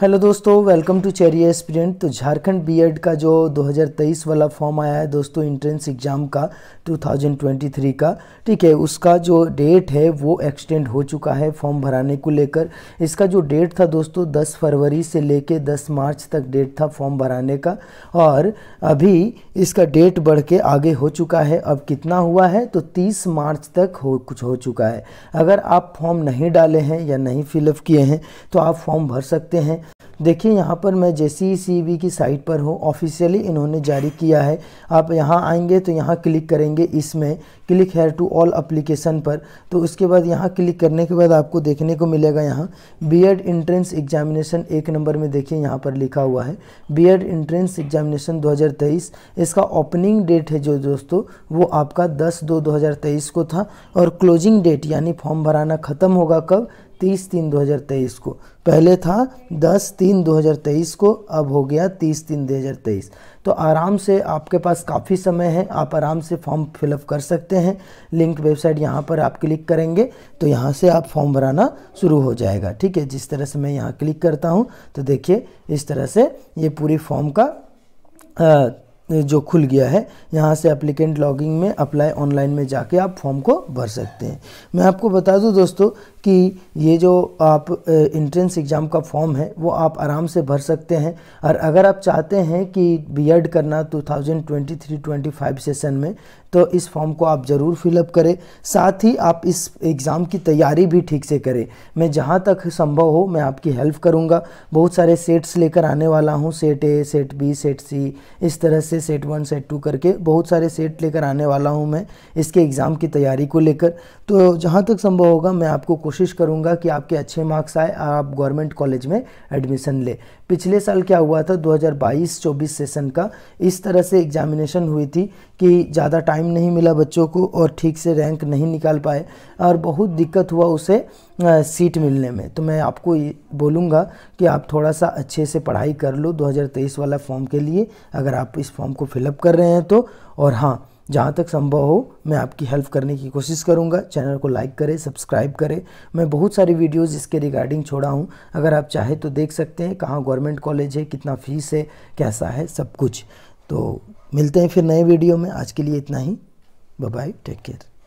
hello दोस्तों welcome to cherry एक्सपीरियंट तो Jharkhand BEd का जो 2023 वाला फॉर्म आया है दोस्तों इंट्रेंस एग्ज़ाम का 2023 का ठीक है उसका जो डेट है वो एक्सटेंड हो चुका है फॉर्म भराने को लेकर इसका जो डेट था दोस्तों 10 फरवरी से लेके 10 मार्च तक डेट था फॉर्म भराने का और अभी इसका डेट बढ़ के आगे हो चुका है अब कितना हुआ है तो तीस मार्च तक हो कुछ हो चुका है अगर आप फॉर्म नहीं डाले हैं या नहीं फिलअप किए हैं तो आप फॉर्म भर सकते हैं देखिए यहाँ पर मैं जैसे ही सी की साइट पर हूँ ऑफिशियली इन्होंने जारी किया है आप यहाँ आएंगे तो यहाँ क्लिक करेंगे इसमें click here to all application पर तो उसके बाद यहाँ क्लिक करने के बाद आपको देखने को मिलेगा यहाँ बी एड इंट्रेंस एग्जामिनेशन एक नंबर में देखिए यहाँ पर लिखा हुआ है बी एड इंट्रेंस एग्जामिनेशन 2023 इसका ओपनिंग डेट है जो दोस्तों वो आपका 10 दो 2023 को था और क्लोजिंग डेट यानी फॉर्म भराना ख़त्म होगा कब तीस तीन दो हज़ार तेईस को पहले था दस तीन दो हज़ार तेईस को अब हो गया तीस तीन दो हज़ार तेईस तो आराम से आपके पास काफ़ी समय है आप आराम से फॉर्म फिलअप कर सकते हैं लिंक वेबसाइट यहाँ पर आप क्लिक करेंगे तो यहाँ से आप फॉर्म भराना शुरू हो जाएगा ठीक है जिस तरह से मैं यहाँ क्लिक करता हूँ तो देखिए इस तरह से ये पूरी फॉर्म का आ, जो खुल गया है यहाँ से अप्लीकेंट लॉगिंग में अप्लाई ऑनलाइन में जाके आप फॉर्म को भर सकते हैं मैं आपको बता दूँ दोस्तों कि ये जो आप इंट्रेंस एग्ज़ाम का फॉर्म है वो आप आराम से भर सकते हैं और अगर आप चाहते हैं कि बीएड करना 2023-25 सेशन में तो इस फॉर्म को आप ज़रूर फिलअप करें साथ ही आप इस एग्ज़ाम की तैयारी भी ठीक से करें मैं जहाँ तक संभव हो मैं आपकी हेल्प करूँगा बहुत सारे सेट्स लेकर आने वाला हूँ set A set B set C इस तरह से सेट वन सेट टू करके बहुत सारे सेट लेकर आने वाला हूँ मैं इसके एग्ज़ाम की तैयारी को लेकर तो जहाँ तक संभव होगा मैं आपको कोशिश करूँगा कि आपके अच्छे मार्क्स आए और आप गवर्नमेंट कॉलेज में एडमिशन ले पिछले साल क्या हुआ था 2022-24 सेशन का इस तरह से एग्जामिनेशन हुई थी कि ज़्यादा टाइम नहीं मिला बच्चों को और ठीक से रैंक नहीं निकाल पाए और बहुत दिक्कत हुआ उसे सीट मिलने में तो मैं आपको बोलूँगा कि आप थोड़ा सा अच्छे से पढ़ाई कर लो 2023 वाला फॉर्म के लिए अगर आप इस फॉर्म को फिलअप कर रहे हैं तो और हाँ जहाँ तक संभव हो मैं आपकी हेल्प करने की कोशिश करूँगा चैनल को लाइक करें सब्सक्राइब करें मैं बहुत सारी वीडियोज़ इसके रिगार्डिंग छोड़ा हूँ अगर आप चाहे तो देख सकते हैं कहाँ गवर्नमेंट कॉलेज है कितना फ़ीस है कैसा है सब कुछ तो मिलते हैं फिर नए वीडियो में आज के लिए इतना ही बाय टेक केयर